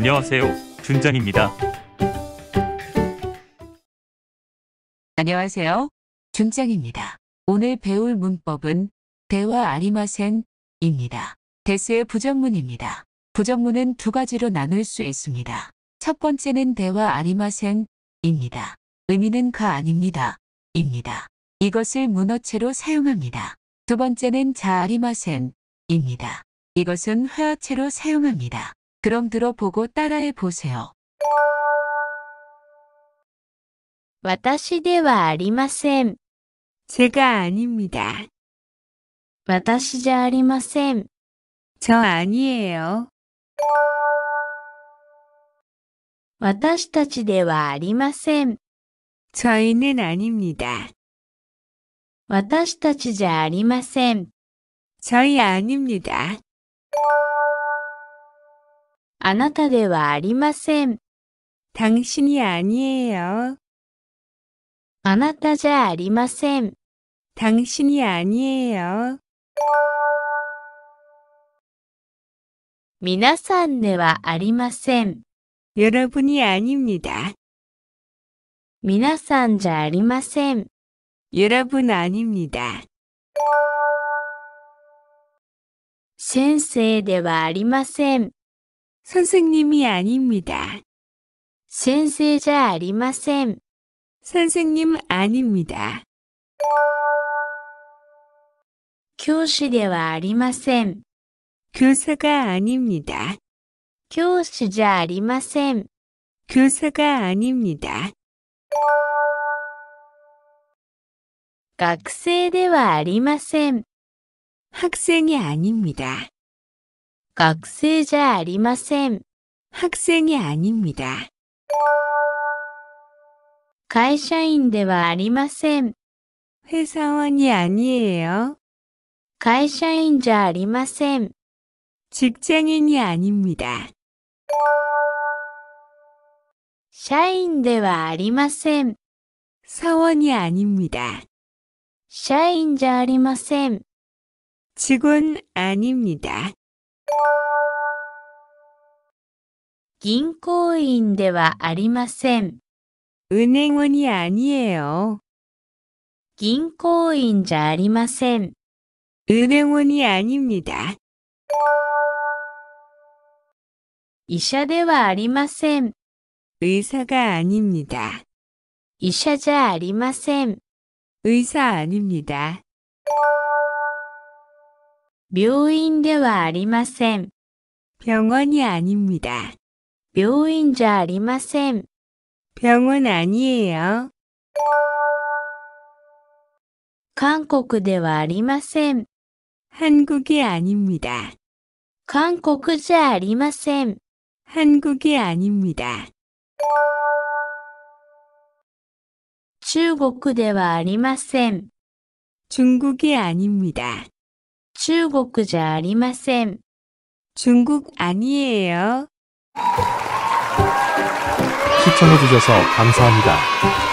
안녕하세요. 준장입니다. 안녕하세요. 준장입니다. 오늘 배울 문법은 대화 아리마센입니다. 대세의 부정문입니다. 부정문은 두 가지로 나눌 수 있습니다. 첫 번째는 대화 아리마센입니다. 의미는 가 아닙니다. 입니다. 이것을 문어체로 사용합니다. 두 번째는 자 아리마센입니다. 이것은 회화체로 사용합니다. 그럼 들어보고 따라해 보세요. 私ではありません。 제가 아닙니다. 私じゃありません。저 아니에요. 私たちではありません。 저희는 아닙니다. 私たちじゃありません。 저희 아닙니다. あなたではありません。당신이아니에 요。 あなたじゃありません。당신이아니에 요。 なさんではありません。여러분이아닙니 다。 なさんじゃありません。여러분아닙니 다。 先生ではありません。 선생님이 아닙니다. 先生じゃありま 선생님 아닙니다. 教師ではありませ 교사가 아닙니다. 教師じゃありま 교사가 아닙니다. 学生ではありませ 학생이 아닙니다. 学生じゃ 아리마셈. 학생이 아닙니다. 会社員では 아리마셈. 회사원이 아니에요. 会社員じゃ 아리마셈. 직장인이 아닙니다. 社員では 아리마셈. 사원이 아닙니다. 社員じゃありません. 직원 아닙니다. 銀行員ではありません。은행원이아니에 요。 銀行員じゃありません。은행원이아닙니 다。 医者ではありません。의사가아닙니 다。 医者じゃありません。의사아닙니다病院ではありません。병원이아닙니다病院じゃありません。病院아니에요韓国ではありません。한국이아닙니다韓国じゃありません。한국이아닙니다中国ではありません。중국이아닙니다 중국じゃありません. 중국 아니에요. 시청해주셔서 감사합니다.